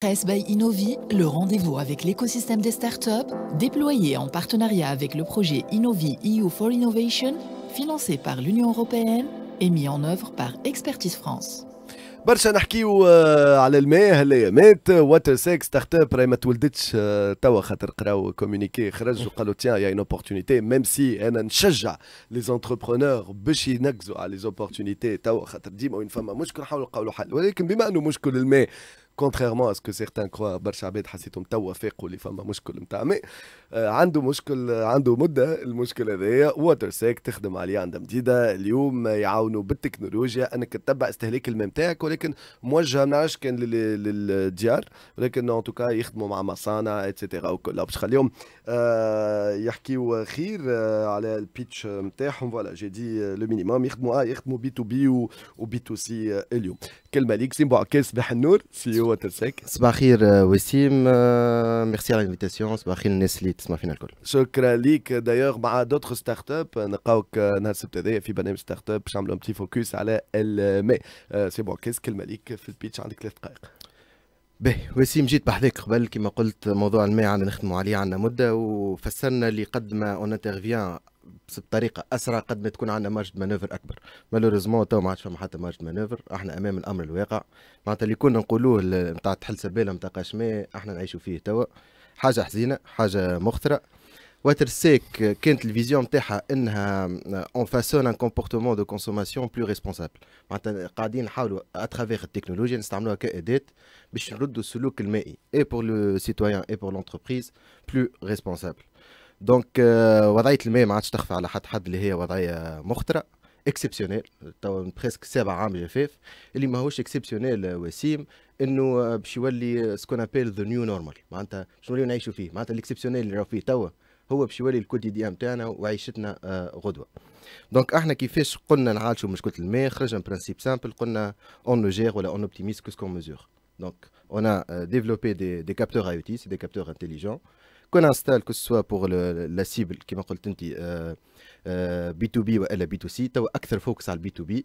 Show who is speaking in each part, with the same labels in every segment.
Speaker 1: Press by Innovi, le rendez-vous avec l'écosystème des startups, déployé en partenariat avec le projet Innovi EU for Innovation, financé par l'Union européenne et mis en œuvre par Expertise France. برشا نحكيو على الماء الايامات واتر سيك ستارت اب راهي ما تولدتش توا خاطر قراو كومونيكي خرج وقالوا تيان يا اون اوبورتونيتي ميم سي انا نشجع لي زونتربرونور باش ينقزوا على لي زوبورتونيتي توا خاطر ديما وين فما مشكل نحاولوا نلقاو حل ولكن بما انه مشكل الماء كونتريرمون اسكو سيغتان كوا برشا عباد حسيتهم توا فاقوا اللي فما مشكل نتاع ماء آه، عنده مشكل عنده مده المشكل هذايا ووتر سيك تخدم عليه عندها مديده اليوم يعاونوا بالتكنولوجيا انك تتبع استهلاك الماء نتاعك ولكن موجه ما نعرفش كان للديار ولكن ان توكا يخدموا مع مصانع اتسيتيرا وكل باش خليهم آه، يحكيوا خير آه، على البيتش نتاعهم فوالا جي دي لو مينيموم يخدموا اه يخدموا بي تو بي وبي تو سي اليوم كلمه ليك سيمبو صباح بحنور سي واترساك
Speaker 2: صباح الخير آه، وسيم آه، ميرسي على الانفيتاسيون صباح الخير الناس اللي تسمع فينا الكل
Speaker 1: شكرا ليك دايوغ مع دوتر ستارت اب نلقاوك آه، نهار السبت هذايا في برنامج ستارت اب باش نعملوا بتي فوكس
Speaker 2: على الماء سي بون كيس كلمه ليك في البيتش عندك ثلاث دقائق باهي وسيم جيت بحذاك قبل كما قلت موضوع الماء عندنا نخدموا عليه عندنا مده وفسرنا اللي قد ما اون انترفيان بطريقه اسرع قد ما تكون عندنا مارج مانوفر اكبر مالوريزمون تو ما عادش فما حتى مارج مانوفر احنا امام الامر الواقع معناتها اللي كنا نقولوه نتاع تحل سربالة نتاع قشمه احنا نعيشوا فيه توا حاجه حزينه حاجه واتر سيك كانت الفيزيون نتاعها انها اون فاسون ان كومبورتمون دو كونسوماسيون بلو ريسبونسابل معناتها قاعدين نحاولوا اترافيغ التكنولوجيا نستعملوها كاداه باش نردوا السلوك المائي اي بور لو سيتويان اي بور لونتربريز بلو ريسبونسابل دونك آه، وضعيه الماء ما عادش تخفى على حد حد اللي هي وضعيه آه، مخطره اكسبسيونيل تو بريسك سبع عام جفاف اللي ماهوش اكسبسيونيل آه، وسيم انه باش يولي سكون ابيل ذا نيو نورمال معناتها باش نوليو نعيشوا فيه معناتها الاكسبسيونيل اللي راهو فيه توا هو باش يولي الكوتيديان نتاعنا وعيشتنا غدوه دونك احنا كيفاش قلنا نعالجوا مشكله الماء خرجنا برانسيب سامبل قلنا اون لو جير ولا اون اوبتيميست كوسكون ميزور دونك اون ديفلوبي دي, كابتور des capteurs IoT, c'est des capteurs qu'on installe, que ce soit pour la cible, comme dit, B2B ou B2C, tu plus focus sur B2B.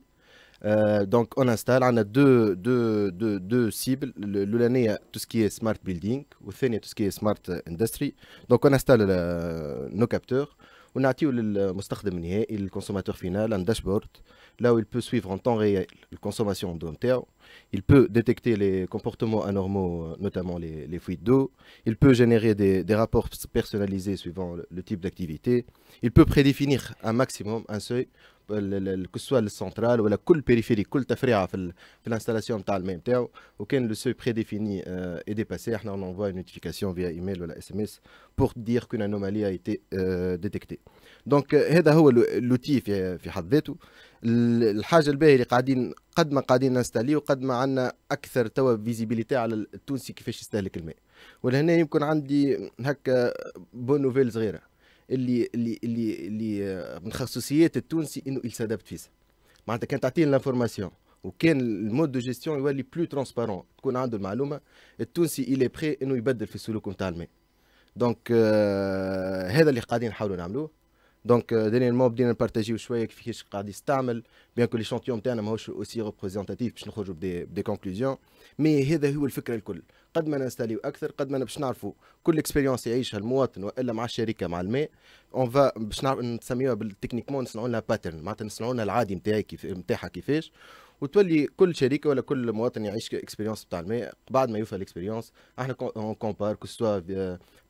Speaker 2: donc on installe on a deux, deux, deux, deux cibles l'une tout ce qui est smart building et tout ce qui est smart industry donc on installe nos capteurs on ونعطيو et le consommateur final un dashboard, là où il peut suivre en temps réel la consommation d'eau il peut détecter les comportements anormaux, euh, notamment les, fuites d'eau. Il peut générer des, rapports personnalisés suivant le, type d'activité. Il peut prédéfinir un maximum, un seuil, euh, que ce soit le central ou la coule périphérique, coule tafri'a de l'installation de même auquel le seuil prédéfini défini euh, est dépassé, on envoie une notification via email ou la SMS pour dire qu'une anomalie a été détectée. Donc, هذا l'outil في حد الحاجه الباهيه اللي قاعدين قد ما قاعدين نستهليه وقد ما عندنا اكثر توا فيزيبيليتي على التونسي كيفاش يستهلك الماء ولهنا يمكن عندي هكا بون نوفيل صغيره اللي اللي اللي اللي آه، من خصوصيات التونسي انه يلسادابت فيسا معناتها كان تعطيه لانفورماسيون وكان المود دو جيستيون يولي بلو ترونسبارون تكون عنده المعلومه التونسي الي بري انه يبدل في السلوك نتاع الماء دونك آه هذا اللي قاعدين نحاولوا نعملوه دونك دانيالمون بدينا نبارتاجيو شويه كيفاش قاعد يستعمل بيان كو لي تاعنا ماهوش اوسي ريبريزونتاتيف باش نخرجوا بدي بدي كونكلوزيون مي هذا هو الفكره الكل قد ما نستاليو اكثر قد ما باش نعرفوا كل اكسبيريونس يعيشها المواطن والا مع الشركه مع الماء اون فا باش نسميوها بالتكنيكمون نصنعوا لها باترن معناتها نصنعوا لها العادي نتاعي كيف نتاعها كيفاش وتولي كل شركه ولا كل مواطن يعيش اكسبيريونس بتاع الماء بعد ما يوفى الاكسبيريونس احنا اون كومبار كو سوا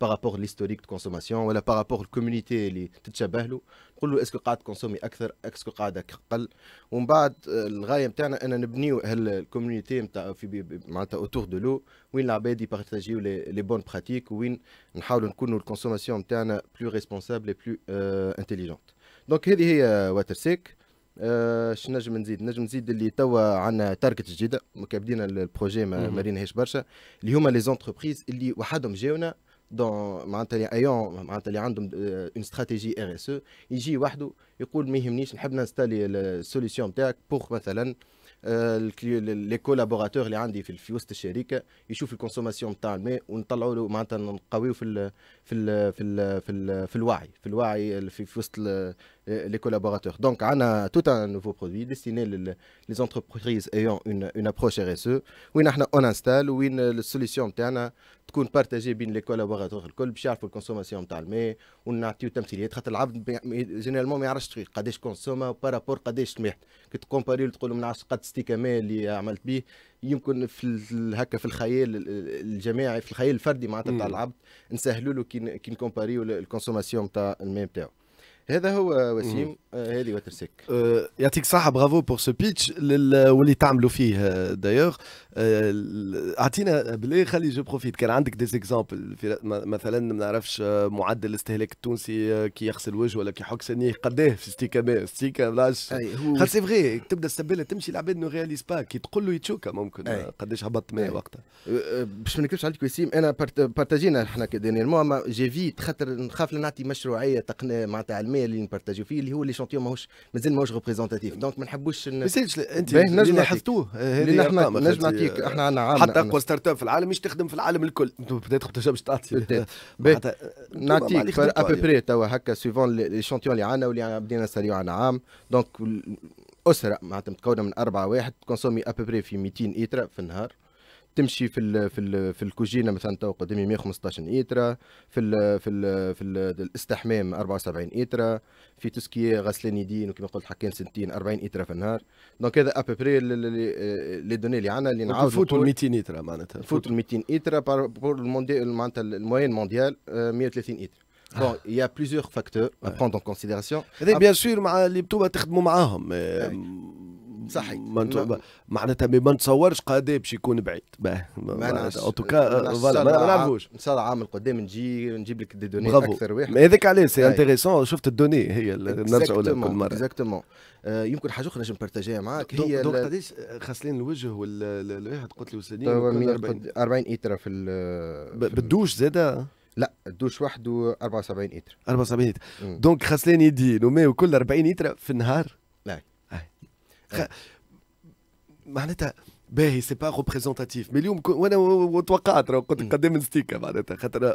Speaker 2: بارابور ليستوريك دو كونسوماسيون ولا بارابور الكوميونيتي اللي تتشابه له نقول له اسكو قاعد تكونسومي اكثر اسكو قاعد اقل ومن بعد euh، الغايه نتاعنا ان نبنيو هالكوميونيتي نتاع في معناتها اوتور دو لو وين العباد يبارتاجيو لي بون براتيك وين نحاولوا نكونوا الكونسوماسيون نتاعنا بلو ريسبونسابل بلو انتيليجونت دونك هذه هي واتر euh، سيك اش آه، نجم نزيد نجم نزيد اللي توا عندنا تارجت جديده كبدينا البروجي ما, ما برشا اللي هما لي زونتربريز اللي وحدهم جاونا دون معناتها اللي ايون معناتها اللي عندهم اون استراتيجي ار اس او يجي وحده يقول ما يهمنيش نحب نستالي السوليسيون نتاعك بوغ مثلا آه، لي كولابوراتور اللي عندي في, في وسط الشركه يشوف الكونسوماسيون نتاع الماء ونطلعوا له معناتها نقويو في في في في, في الوعي في الوعي في, في وسط les collaborateurs. Donc, on a tout un nouveau produit destiné les entreprises ayant une, une approche RSE, où on installe, où la solution تكون بارتاجي بين لي كولابوراتور الكل باش يعرفوا الكونسوماسيون تاع الماء ونعطيو تمثيليات خاطر العبد جينيرالمون ما يعرفش قداش كونسوما بارابور قداش سمحت كي تكومباريو تقول من 10 قد ستيكا ماء اللي عملت به يمكن في هكا في الخيال الجماعي في الخيال الفردي معناتها تاع العبد نسهلوا له كي نكومباريو الكونسوماسيون تاع الماء تاعو هذا هو وسيم آه، هذه واتر سيك أه، يعطيك صحة برافو بور سو بيتش
Speaker 1: واللي تعملوا فيه دايوغ آه، اعطينا بالله خلي جو بروفيت كان عندك دي زيكزامبل مثلا ما نعرفش معدل الاستهلاك التونسي كي يغسل وجهه ولا كي يحك سنيه قداه في ستيكا ما ستيكا بلاش خاطر سي فغي تبدا السباله
Speaker 2: تمشي العباد نو رياليز با كي تقول له يتشوكا ممكن قداش هبط ماء وقتها باش ما نكذبش عليك وسيم انا بارتاجينا احنا دينيرمون جي فيت خاطر نخاف نعطي مشروعيه تقنيه معناتها العاميه اللي نبارتاجيو فيه اللي هو لي شونتيون ماهوش مازال ماهوش ريبريزونتاتيف دونك ما نحبوش ما يسالش انت اللي لاحظتوه آه، آه، احنا نجم نعطيك احنا عندنا عام حتى اقوى
Speaker 1: ستارت اب في العالم
Speaker 2: مش تخدم في العالم الكل
Speaker 1: بتاتر ما تنجمش تعطي نعطيك ابوبري
Speaker 2: توا هكا سيفون لي شونتيون اللي عندنا واللي بدينا نساليو عندنا عام دونك اسره معناتها متكونه من اربعه واحد كونسومي ابوبري في 200 ايترا في النهار تمشي في الـ في الـ في الكوجينه مثلا تو قدامي 115 ايترا في الـ في الـ في الـ الاستحمام 74 ايترا في تسكيه غسلان يدين وكما قلت حكين سنتين 40 ايترا في النهار دونك هذا ابري لي دوني اللي عندنا اللي نعاودوا فوتوا 200 ايترا معناتها فوتوا 200 ايترا بور معناتها الموين مونديال 130 ايترا Bon, il y a plusieurs facteurs à آه. prendre en considération. Et bien sûr, les Btouba, تخدموا معاهم. آه، آه.
Speaker 1: صحيح ما معناتها ما نتصورش قد ايه باش يكون بعيد ما نعرفش ما نعرفوش
Speaker 2: ان شاء الله العام القدام نجي نجيب لك دي دوني اكثر واحد هذاك علاه سي انتيريسون شفت الدوني هي نرجعوا لها كل مره اكزاكتومون آه، يمكن حاجه اخرى نجم نبارتاجيها معاك هي دونك قداش آه، خاسلين الوجه والواحد قلت لي وسنين 40 ايترا في بالدوش زاده لا الدوش وحده 74 لتر 74 لتر
Speaker 1: دونك خاسلين يدين وماء وكل 40 لتر في النهار か、まねた باهي سي با ريبريزونتاتيف مي اليوم وانا توقعت قلت قدام ستيكا معناتها خاطر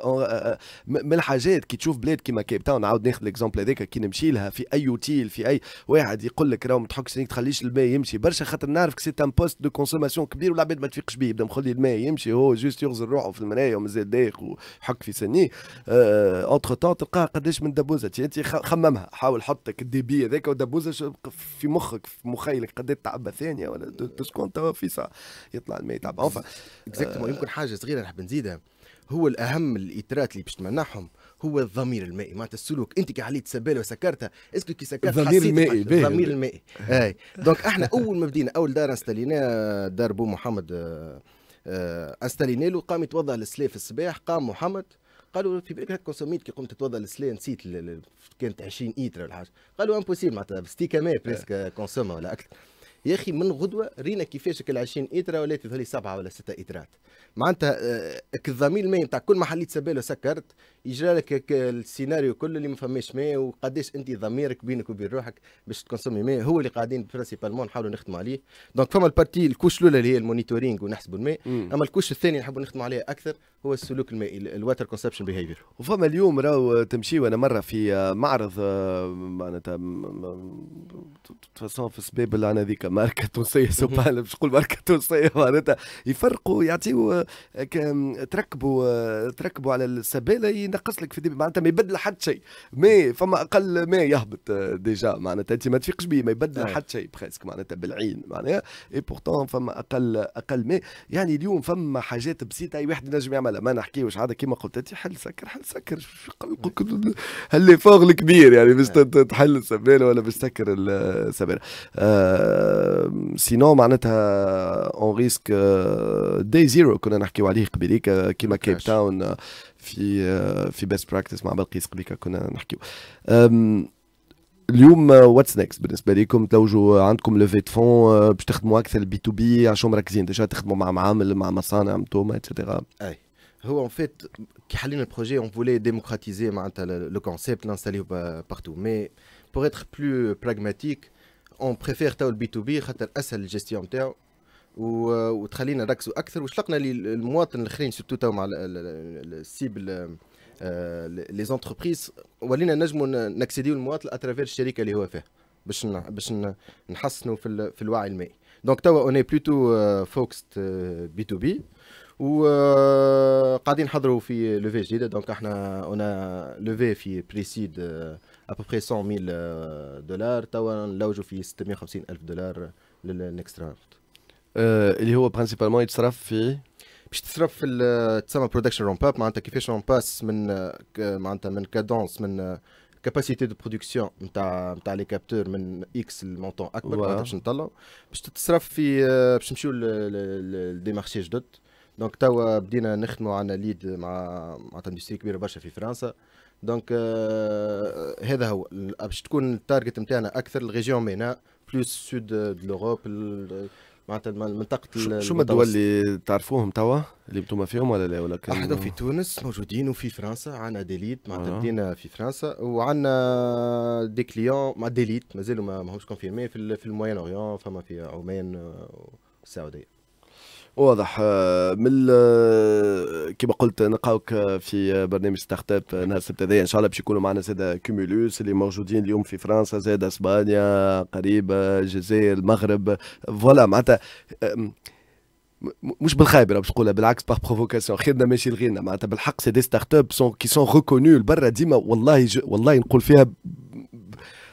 Speaker 1: من الحاجات كي تشوف بلاد كيما كيب تاون نعاود ناخذ ليكزومبل هذاك كي نمشي لها في اي اوتيل في اي واحد يقول لك راهو ما تحكش تخليش الماء يمشي برشا خاطر نعرفك سي ان بوست دو كونسوماسيون كبير والعباد ما تفيقش بيه يبدا مخلي الماء يمشي هو جوست يغزر روحه في المرايه ومازال دايخ وحك في سنيه اونتر تو تلقاها قداش من دبوزه يعني انت خممها حاول حطك الديبي هذاك ودبوزه في مخك في مخيلك قد تعبه
Speaker 2: ثانيه ولا تسكون توا في ساعه يطلع الماء يتعب انفا آه يمكن حاجه صغيره نحب نزيدها هو الاهم الاطارات اللي باش تمنعهم هو الضمير المائي معناتها السلوك انت كي عليت سباله وسكرتها اسكو كي سكرت الضمير المائي الضمير المائي اي دونك احنا اول ما بدينا اول دار استلينا دار بو محمد آه، آه، استلينا له قام يتوضا للسلا في الصباح قام محمد قالوا في بالك هكا كونسوميت كي قمت تتوضا للسلا نسيت كانت 20 ايتر ولا حاجه قالوا امبوسيبل معناتها ستيكا ماي بريسك كونسوم ولا اكثر يا اخي من غدوه رينا كيفاش كل 20 اترا ولا تظهر لي سبعه ولا سته اترات معناتها آه، الضمير الماء نتاع كل ما حليت سباله سكرت يجرى لك السيناريو كله اللي ما فماش ماء وقداش انت ضميرك بينك وبين روحك باش تكونسومي ماء هو اللي قاعدين برانسيبالمون نحاولوا نخدموا عليه دونك فما البارتي الكوش الاولى اللي هي المونيتورينغ ونحسبوا الماء اما الكوش الثاني نحبوا نخدموا عليها اكثر هو السلوك المائي الواتر كونسبشن بيهيفير
Speaker 1: وفما اليوم راهو تمشي وانا مره في آه، معرض آه، معناتها فاسون في السباب اللي عندنا هذيك ماركه تونسيه سبحان باش نقول ماركه تونسيه معناتها يفرقوا يعطيو آه، تركبوا آه، تركبوا على السباله ينقص لك في معناتها ما يبدل حد شيء ما فما اقل ما يهبط آه، ديجا معناتها انت ما تفيقش به ما يبدل حد شيء بريسك معناتها بالعين معناها اي بورتون فما اقل اقل ما يعني اليوم فما حاجات بسيطه اي واحد ينجم يعملها ما نحكيوش هذا كيما قلت انت حل سكر حل سكر قلقك فوق الكبير يعني باش تحل السباله ولا باش تسكر سابره سينو آه، معناتها اون ريسك دي زيرو كنا نحكيو عليه قبيليك كيما كيب تاون آه، في آه، في بيست براكتس مع بلقيس قبيلك كنا نحكيو اليوم واتس نيكست بالنسبه لكم تلوجوا عندكم لوفي دو فون باش تخدموا اكثر البي تو بي عشان مركزين ديجا تخدموا مع معامل مع مصانع متوما اتسيتيرا
Speaker 2: اي هو ان فيت كي حلينا البروجي اون فولي ديموكراتيزي معناتها لو كونسيبت نانستاليو بارتو مي pour être plus euh, pragmatique اون taw تو البي تو بي خاطر اسهل الجستيون نتاعو euh, وتخلينا نركزوا اكثر واش لقنا للمواطن الاخرين سورتو تو مع السيبل لي زونتربريز ولينا نجموا نكسديو المواطن اترافير الشركه اللي هو فيها باش باش نحسنوا في, في الوعي المائي دونك توا اوني بلوتو فوكست بي تو بي وقاعدين euh, نحضروا في لوفي جديده دونك احنا اون لوفي في بريسيد ابوبخي 100 ميل دولار توا نلوجوا في 650 الف دولار للنكست راوند اللي هو برانسيبالمون يتصرف في باش تصرف في تسمى برودكشن رومب اب معناتها كيفاش اون باس من معناتها من كادونس من كاباسيتي دو برودكسيون نتاع نتاع لي كابتور من اكس المونطون اكبر باش نطلعوا باش تتصرف في باش نمشيو للديمارشي جدد دونك توا بدينا نخدموا على ليد مع مع اندستري كبيره برشا في فرنسا دونك euh, هذا هو باش تكون التارجت نتاعنا اكثر الريجيون مينا بلوس سود دو لوروب معناتها منطقه شو ما الدول
Speaker 1: اللي تعرفوهم توا اللي انتم فيهم ولا لا ولا
Speaker 2: كان احنا في تونس موجودين وفي فرنسا عندنا ديليت معناتها بدينا آه. في فرنسا وعندنا دي كليون مع ديليت مازالوا ماهوش كونفيرمي في الموين اوريون فما في عمان آه، والسعوديه
Speaker 1: واضح آه، من آه، كما قلت نلقاوك آه، في برنامج ستارت اب نهار السبت هذايا ان شاء الله باش يكونوا معنا زاده كوميولوس اللي موجودين اليوم في فرنسا زاده اسبانيا قريب الجزائر المغرب فوالا معناتها مش بالخايب باش نقولها بالعكس باغ بروفوكاسيون خيرنا ماشي لغيرنا معناتها بالحق سي دي ستارت اب كي سون ريكونو لبرا ديما والله والله نقول فيها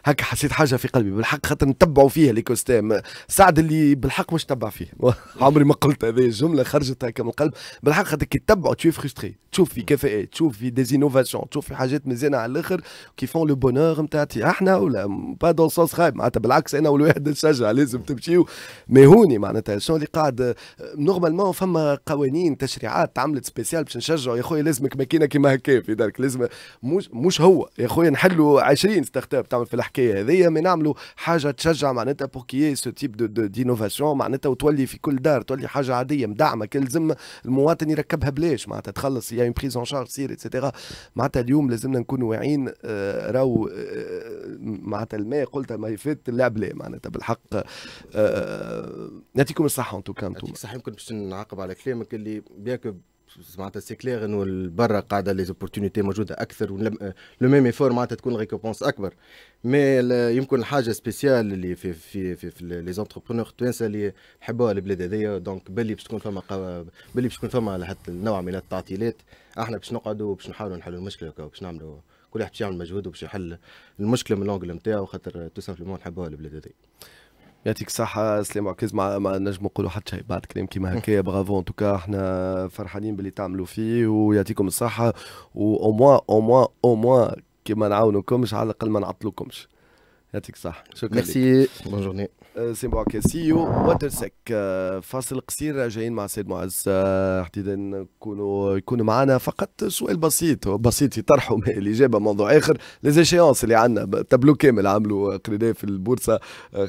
Speaker 1: هكا حسيت حاجه في قلبي بالحق خاطر نتبعوا فيه ليكوستام سعد اللي بالحق مش تبع فيه عمري ما قلت هذه الجمله خرجت هكا من القلب بالحق خاطر كي تتبعوا تشوف فريستري تشوف في كفاءات تشوف في ديزينوفاسيون تشوف في حاجات مزيانه على الاخر كي فون لو بونور نتاعتي احنا ولا با دون سونس خايب معناتها بالعكس انا والواحد نشجع لازم تمشيو مي هوني معناتها شنو اللي قاعد نورمالمون فما قوانين تشريعات تعملت سبيسيال باش نشجعوا يا خويا لازمك ماكينه كيما هكا في دارك لازم مش مش هو يا خويا نحلوا 20 ستارت اب تعمل في الحكايه الحكايه هذيا مي نعملوا حاجه تشجع معناتها بور كي سو تيب دو دينوفاسيون معناتها وتولي في كل دار تولي حاجه عاديه مدعمك يلزم المواطن يركبها بلاش معناتها تخلص يا اون بريزون شارج سير اتسيتيرا معناتها اليوم لازمنا نكونوا واعيين آه، راهو آه، معناتها الماء قلتها ما يفات اللعب لا معناتها بالحق آه،
Speaker 2: يعطيكم الصحه انتم كان يعطيك الصحه يمكن باش نعاقب على كلامك اللي بياك معناتها سي كلير انه برا قاعده لي زوبورتونيتي موجوده اكثر لو ميم ايفور معناتها تكون ريكوبونس اكبر مي يمكن الحاجه سبيسيال اللي في في في, في لي زونتربرونور التوانسه اللي يحبوها البلاد هذيا دونك بلي باش تكون فما بلي باش تكون فما حتى نوع من التعطيلات احنا باش نقعدوا باش نحاولوا نحلوا المشكله باش نعملوا كل واحد باش يعمل مجهود باش يحل المشكله من لونجل نتاعو خاطر تو سامبلومون نحبوها البلاد هذيا يعطيك الصحة سلام
Speaker 1: عكاز ما, نجم نقولوا حتى شيء بعد كلام كيما هكا برافو ان توكا احنا فرحانين باللي تعملوا فيه ويعطيكم الصحة و او موا او موا او موا كيما نعاونوكمش على الأقل ما نعطلوكمش يعطيك الصحة شكرا ميرسي بون جورني سي بوكا سي يو سيك فاصل قصير راجعين مع السيد معز أه، حديدا نكونوا يكونوا معنا فقط سؤال بسيط بسيط يطرحوا الاجابه موضوع اخر ليزيشيونس اللي عندنا تابلو كامل عملوا أه، قريناه في البورصه أه،